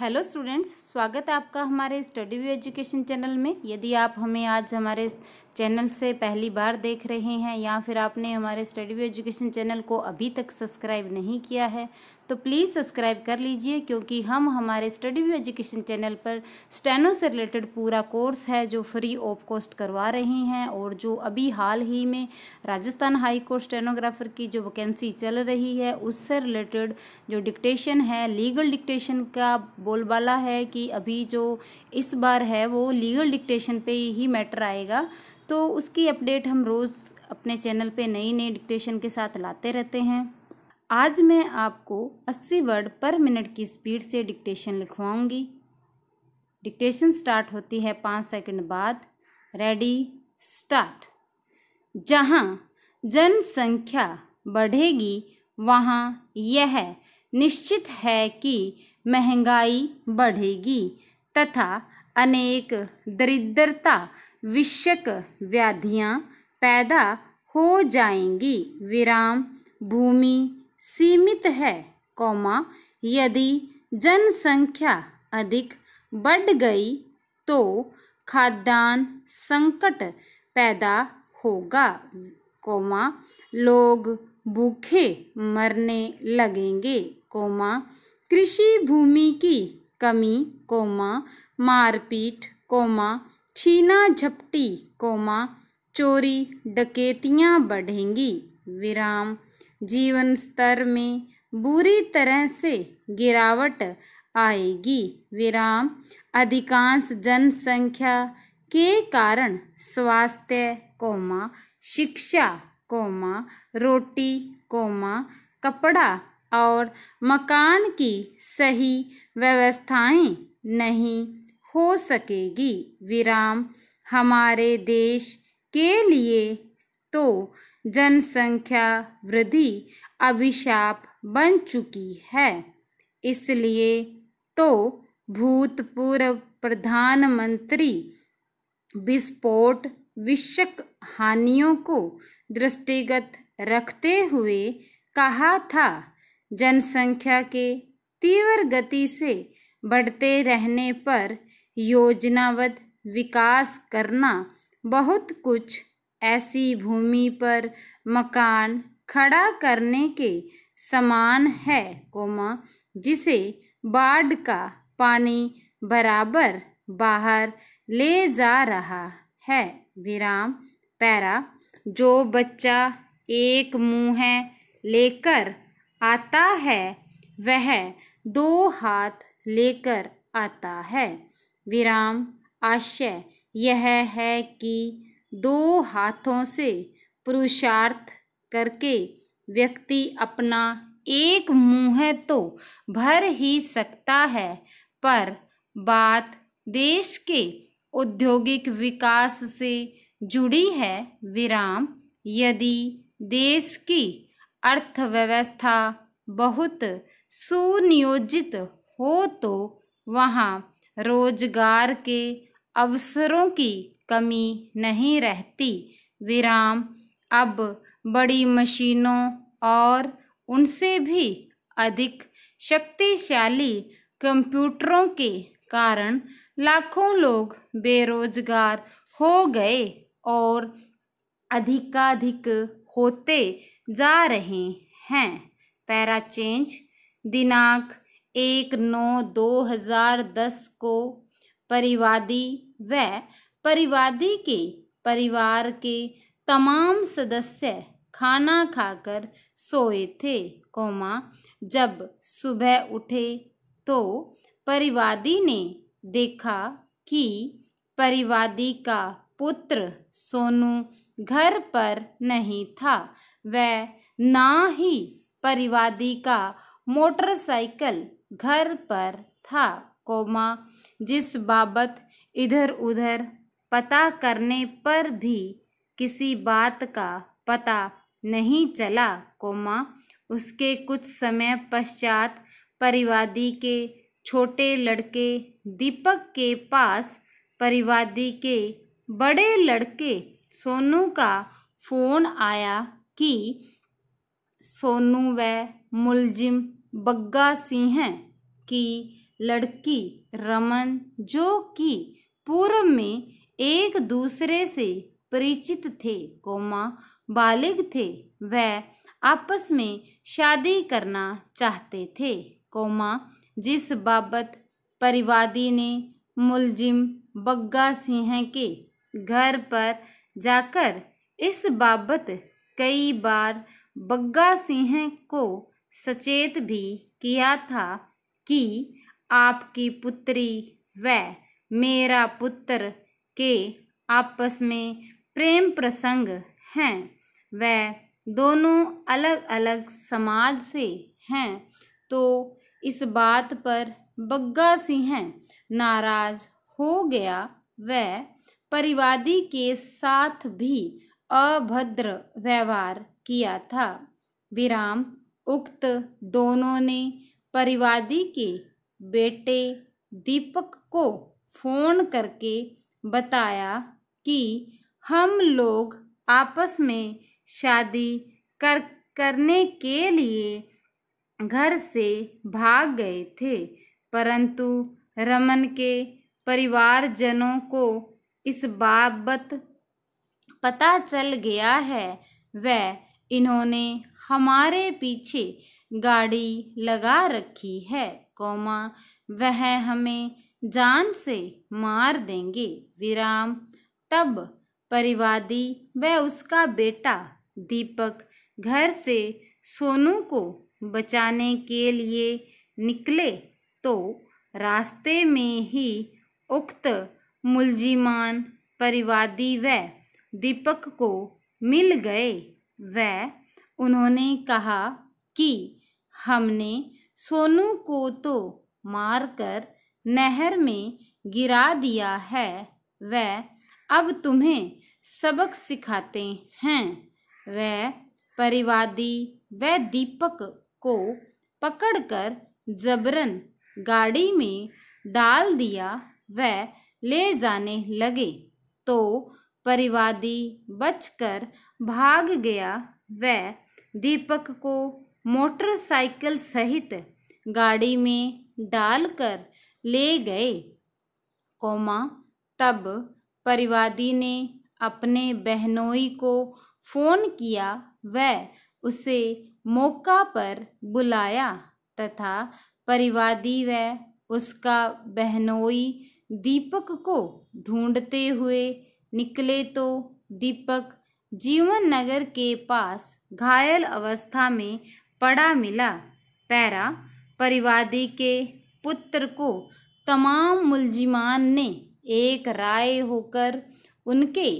hello students स्वागत है आपका हमारे स्टडी व्यू एजुकेशन चैनल में यदि आप हमें आज हमारे चैनल से पहली बार देख रहे हैं या फिर आपने हमारे स्टडी व्यू एजुकेशन चैनल को अभी तक सब्सक्राइब नहीं किया है तो प्लीज़ सब्सक्राइब कर लीजिए क्योंकि हम हमारे स्टडी व्यू एजुकेशन चैनल पर स्टेनो से रिलेटेड पूरा कोर्स है जो फ्री ऑफ कॉस्ट करवा रहे हैं और जो अभी हाल ही में राजस्थान हाई कोर्ट स्टेनोग्राफर की जो वैकेंसी चल रही है उससे रिलेटेड जो डिक्टेशन है लीगल डिक्टेशन का बोलबाला है कि अभी जो इस बार है वो लीगल डिक्टेशन पर ही मैटर आएगा तो उसकी अपडेट हम रोज़ अपने चैनल पे नई नई डिक्टेशन के साथ लाते रहते हैं आज मैं आपको 80 वर्ड पर मिनट की स्पीड से डिक्टेशन लिखवाऊंगी डिक्टेशन स्टार्ट होती है पाँच सेकंड बाद रेडी स्टार्ट जहाँ जनसंख्या बढ़ेगी वहाँ यह निश्चित है कि महंगाई बढ़ेगी तथा अनेक दरिद्रता विषक व्याधियाँ पैदा हो जाएंगी विराम भूमि सीमित है कौमा यदि जनसंख्या अधिक बढ़ गई तो खाद्यान्न संकट पैदा होगा कोमा लोग भूखे मरने लगेंगे कोमा कृषि भूमि की कमी कोमा मारपीट कोमा छीना झपटी कोमा चोरी डकैतियाँ बढ़ेंगी विराम जीवन स्तर में बुरी तरह से गिरावट आएगी विराम अधिकांश जनसंख्या के कारण स्वास्थ्य कोमा शिक्षा कोमा रोटी कोमा कपड़ा और मकान की सही व्यवस्थाएं नहीं हो सकेगी विराम हमारे देश के लिए तो जनसंख्या वृद्धि अभिशाप बन चुकी है इसलिए तो भूतपूर्व प्रधानमंत्री विस्फोट विषक हानियों को दृष्टिगत रखते हुए कहा था जनसंख्या के तीव्र गति से बढ़ते रहने पर योजनाबद्ध विकास करना बहुत कुछ ऐसी भूमि पर मकान खड़ा करने के समान है कोमा जिसे बाढ़ का पानी बराबर बाहर ले जा रहा है विराम पैरा जो बच्चा एक मुँह है लेकर आता है वह दो हाथ लेकर आता है विराम आशय यह है कि दो हाथों से पुरुषार्थ करके व्यक्ति अपना एक मुँह तो भर ही सकता है पर बात देश के औद्योगिक विकास से जुड़ी है विराम यदि देश की अर्थव्यवस्था बहुत सुनियोजित हो तो वहाँ रोजगार के अवसरों की कमी नहीं रहती विराम अब बड़ी मशीनों और उनसे भी अधिक शक्तिशाली कंप्यूटरों के कारण लाखों लोग बेरोजगार हो गए और अधिकाधिक होते जा रहे हैं पैरा चेंज दिनांक एक नौ दो हजार दस को परिवादी व परिवादी के परिवार के तमाम सदस्य खाना खाकर सोए थे कोमा जब सुबह उठे तो परिवादी ने देखा कि परिवादी का पुत्र सोनू घर पर नहीं था वह ना ही परिवादी का मोटरसाइकिल घर पर था कोमा जिस बाबत इधर उधर पता करने पर भी किसी बात का पता नहीं चला कोमा उसके कुछ समय पश्चात परिवादी के छोटे लड़के दीपक के पास परिवादी के बड़े लड़के सोनू का फ़ोन आया कि सोनू व मुलजिम बग्गा सिंह की लड़की रमन जो कि पूर्व में एक दूसरे से परिचित थे कोमा बालिग थे वह आपस में शादी करना चाहते थे कोमा जिस बाबत परिवादी ने मुलजिम बग्गा सिंह के घर पर जाकर इस बाबत कई बार बग्गा सिंह को सचेत भी किया था कि आपकी पुत्री व मेरा पुत्र के आपस में प्रेम प्रसंग हैं वह दोनों अलग अलग समाज से हैं तो इस बात पर बग्गा सिंह नाराज हो गया वह परिवादी के साथ भी अभद्र व्यवहार किया था विराम उक्त दोनों ने परिवादी के बेटे दीपक को फोन करके बताया कि हम लोग आपस में शादी कर करने के लिए घर से भाग गए थे परंतु रमन के परिवारजनों को इस बाबत पता चल गया है वह इन्होंने हमारे पीछे गाड़ी लगा रखी है कौमा वह हमें जान से मार देंगे विराम तब परिवादी व उसका बेटा दीपक घर से सोनू को बचाने के लिए निकले तो रास्ते में ही उक्त मुलजिमान परिवादी व दीपक को मिल गए वह उन्होंने कहा कि हमने सोनू को तो मारकर नहर में गिरा दिया है वह अब तुम्हें सबक सिखाते हैं वह परिवादी व दीपक को पकड़कर जबरन गाड़ी में डाल दिया वह ले जाने लगे तो परिवादी बचकर भाग गया व दीपक को मोटरसाइकिल सहित गाड़ी में डालकर ले गए कोमा तब परिवादी ने अपने बहनोई को फ़ोन किया व उसे मौका पर बुलाया तथा परिवादी व उसका बहनोई दीपक को ढूंढते हुए निकले तो दीपक जीवन नगर के पास घायल अवस्था में पड़ा मिला पैरा परिवादी के पुत्र को तमाम मुलजिमान ने एक राय होकर उनके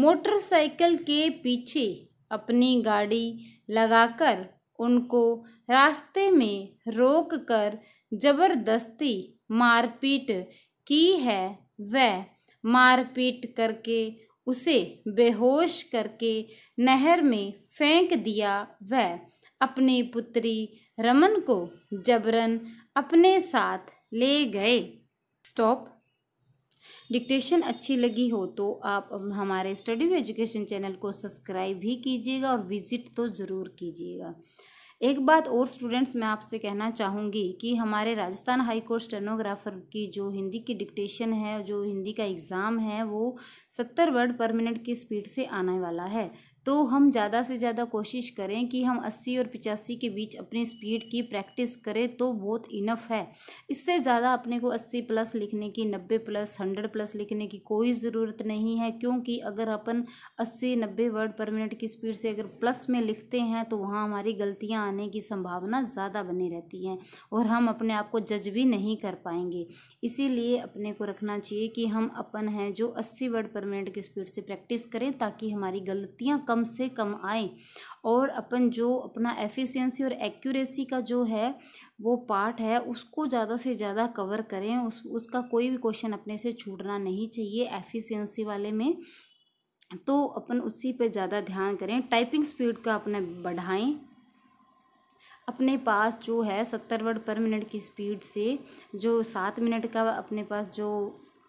मोटरसाइकिल के पीछे अपनी गाड़ी लगाकर उनको रास्ते में रोक कर जबरदस्ती मारपीट की है वह मारपीट करके उसे बेहोश करके नहर में फेंक दिया वह अपनी पुत्री रमन को जबरन अपने साथ ले गए स्टॉप डिक्टेशन अच्छी लगी हो तो आप हमारे स्टडी एजुकेशन चैनल को सब्सक्राइब भी कीजिएगा और विजिट तो ज़रूर कीजिएगा एक बात और स्टूडेंट्स मैं आपसे कहना चाहूँगी कि हमारे राजस्थान हाई कोर्ट स्टेनोग्राफर की जो हिंदी की डिक्टेशन है जो हिंदी का एग्ज़ाम है वो सत्तर वर्ड पर मिनट की स्पीड से आने वाला है तो हम ज़्यादा से ज़्यादा कोशिश करें कि हम 80 और 85 के बीच अपनी स्पीड की प्रैक्टिस करें तो बहुत इनफ है इससे ज़्यादा अपने को 80 प्लस लिखने की 90 प्लस 100 प्लस लिखने की कोई ज़रूरत नहीं है क्योंकि अगर अपन 80 90 वर्ड पर मिनट की स्पीड से अगर प्लस में लिखते हैं तो वहाँ हमारी गलतियाँ आने की संभावना ज़्यादा बनी रहती हैं और हम अपने आप को जज भी नहीं कर पाएंगे इसीलिए अपने को रखना चाहिए कि हम अपन हैं जो अस्सी वर्ड पर मिनट की स्पीड से प्रैक्टिस करें ताकि हमारी गलतियाँ कम से कम आए और अपन जो अपना एफिशिएंसी और एक्यूरेसी का जो है वो पार्ट है उसको ज़्यादा से ज़्यादा कवर करें उस उसका कोई भी क्वेश्चन अपने से छूटना नहीं चाहिए एफिशिएंसी वाले में तो अपन उसी पे ज़्यादा ध्यान करें टाइपिंग स्पीड का अपने बढ़ाएं अपने पास जो है सत्तर वर्ड पर मिनट की स्पीड से जो सात मिनट का अपने पास जो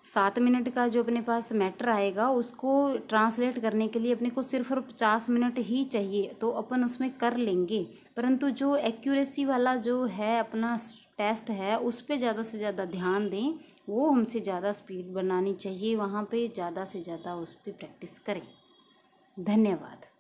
सात मिनट का जो अपने पास मैटर आएगा उसको ट्रांसलेट करने के लिए अपने को सिर्फ और पचास मिनट ही चाहिए तो अपन उसमें कर लेंगे परंतु जो एक्यूरेसी वाला जो है अपना टेस्ट है उस पर ज़्यादा से ज़्यादा ध्यान दें वो हमसे ज़्यादा स्पीड बनानी चाहिए वहाँ पे ज़्यादा से ज़्यादा उस पर प्रैक्टिस करें धन्यवाद